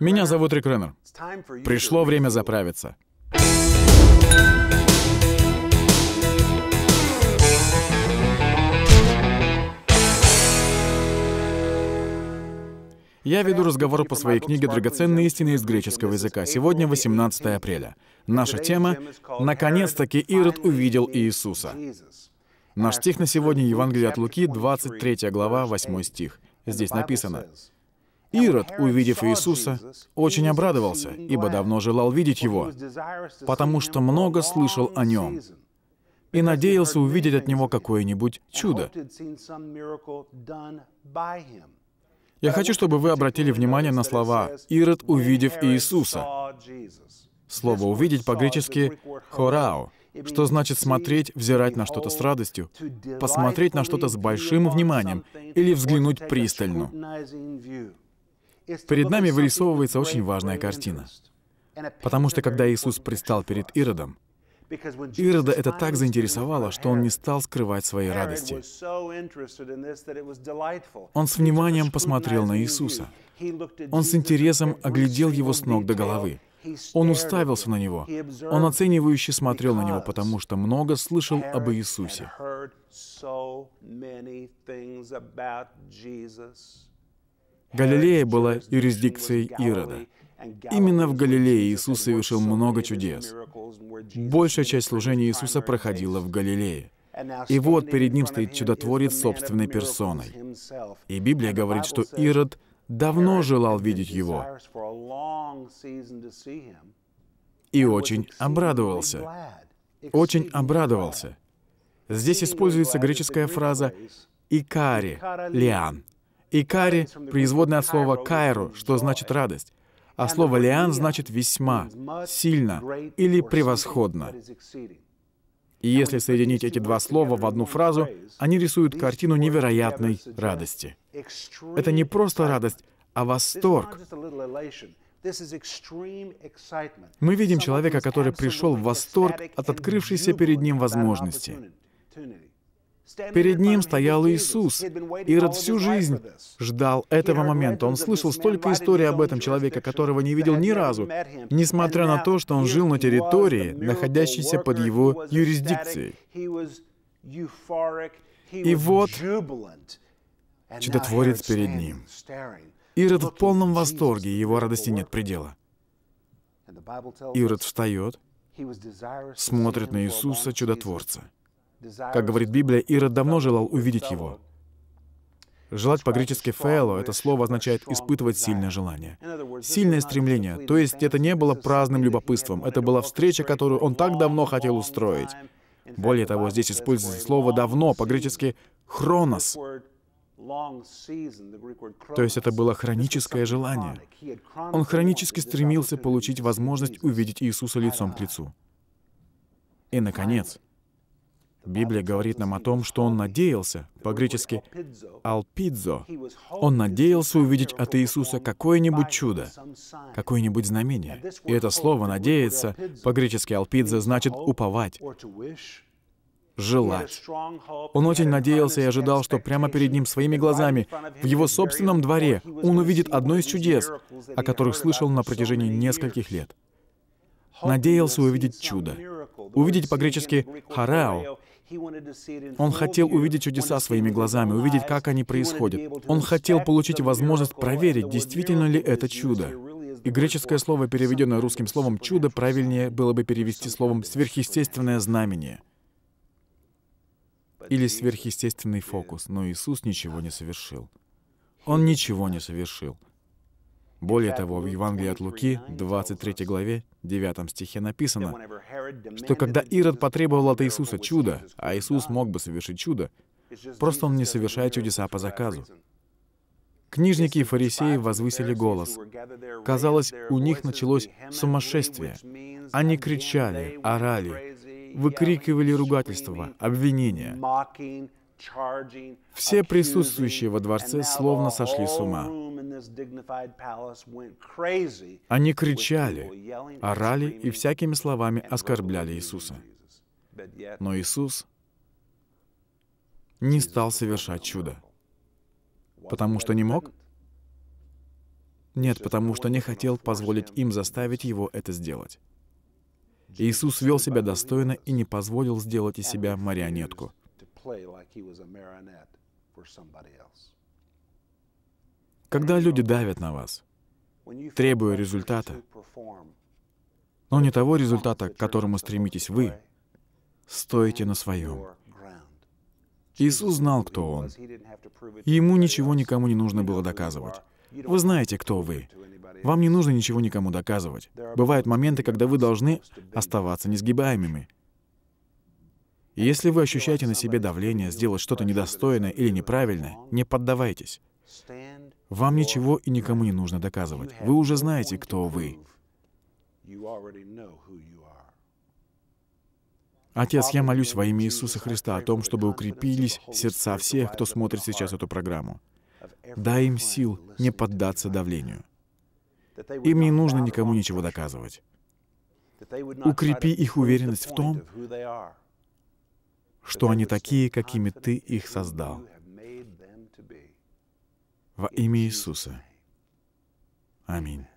Меня зовут Рик Реннер. Пришло время заправиться. Я веду разговор по своей книге «Драгоценные истины из греческого языка». Сегодня 18 апреля. Наша тема «Наконец-таки Ирод увидел Иисуса». Наш стих на сегодня — Евангелие от Луки, 23 глава, 8 стих. Здесь написано Ирод, увидев Иисуса, очень обрадовался, ибо давно желал видеть его, потому что много слышал о нем и надеялся увидеть от него какое-нибудь чудо. Я хочу, чтобы вы обратили внимание на слова «Ирод, увидев Иисуса». Слово «увидеть» по-гречески «хорао», что значит смотреть, взирать на что-то с радостью, посмотреть на что-то с большим вниманием или взглянуть пристально. Перед нами вырисовывается очень важная картина. Потому что когда Иисус предстал перед Иродом, Ирода это так заинтересовало, что он не стал скрывать своей радости. Он с вниманием посмотрел на Иисуса. Он с интересом оглядел его с ног до головы. Он уставился на него. Он оценивающе смотрел на него, потому что много слышал об Иисусе. Галилея была юрисдикцией Ирода. Именно в Галилее Иисус совершил много чудес. Большая часть служения Иисуса проходила в Галилее. И вот перед ним стоит чудотворец собственной персоной. И Библия говорит, что Ирод давно желал видеть его и очень обрадовался. Очень обрадовался. Здесь используется греческая фраза «икари» — «лиан», и «кари» — производное от слова «кайру», что значит «радость», а слово «лиан» значит «весьма», «сильно» или «превосходно». И если соединить эти два слова в одну фразу, они рисуют картину невероятной радости. Это не просто радость, а восторг. Мы видим человека, который пришел в восторг от открывшейся перед ним возможности. Перед ним стоял Иисус. Ирод всю жизнь ждал этого момента. Он слышал столько историй об этом человеке, которого не видел ни разу, несмотря на то, что он жил на территории, находящейся под его юрисдикцией. И вот чудотворец перед ним. Ирод в полном восторге, его радости нет предела. Ирод встает, смотрит на Иисуса, чудотворца. Как говорит Библия, Ирод давно желал увидеть его. Желать по-гречески «фейло» — это слово означает «испытывать сильное желание». Сильное стремление, то есть это не было праздным любопытством, это была встреча, которую он так давно хотел устроить. Более того, здесь используется слово «давно», по-гречески «хронос». То есть это было хроническое желание. Он хронически стремился получить возможность увидеть Иисуса лицом к лицу. И, наконец, Библия говорит нам о том, что он надеялся, по-гречески «алпидзо». Он надеялся увидеть от Иисуса какое-нибудь чудо, какое-нибудь знамение. И это слово «надеяться» по-гречески «алпидзо» значит «уповать», «желать». Он очень надеялся и ожидал, что прямо перед ним своими глазами, в его собственном дворе, он увидит одно из чудес, о которых слышал на протяжении нескольких лет. Надеялся увидеть чудо увидеть по-гречески «харао», он хотел увидеть чудеса своими глазами, увидеть, как они происходят. Он хотел получить возможность проверить, действительно ли это чудо. И греческое слово, переведенное русским словом «чудо», правильнее было бы перевести словом «сверхъестественное знамение» или «сверхъестественный фокус», но Иисус ничего не совершил. Он ничего не совершил — более того, в Евангелии от Луки, 23 главе, 9 стихе написано, что когда Ирод потребовал от Иисуса чуда, а Иисус мог бы совершить чудо, просто он не совершает чудеса по заказу. Книжники и фарисеи возвысили голос. Казалось, у них началось сумасшествие. Они кричали, орали, выкрикивали ругательства, обвинения. Все присутствующие во дворце словно сошли с ума. Они кричали, орали и всякими словами оскорбляли Иисуса. Но Иисус не стал совершать чудо. Потому что не мог? Нет, потому что не хотел позволить им заставить его это сделать. Иисус вел себя достойно и не позволил сделать из себя марионетку. play like he was a marionette for somebody else. Когда люди давят на вас, требуя результата, но не того результата, к которому стремитесь вы, стоите на своем. Иисус знал, кто Он. Ему ничего никому не нужно было доказывать. Вы знаете, кто вы. Вам не нужно ничего никому доказывать. Бывают моменты, когда вы должны оставаться несгибаемыми. И если вы ощущаете на себе давление сделать что-то недостойное или неправильное, не поддавайтесь. Вам ничего и никому не нужно доказывать. Вы уже знаете, кто вы. Отец, я молюсь во имя Иисуса Христа о том, чтобы укрепились сердца всех, кто смотрит сейчас эту программу. Дай им сил не поддаться давлению. Им не нужно никому ничего доказывать. Укрепи их уверенность в том, что они такие, какими ты их создал. Во имя Иисуса. Аминь.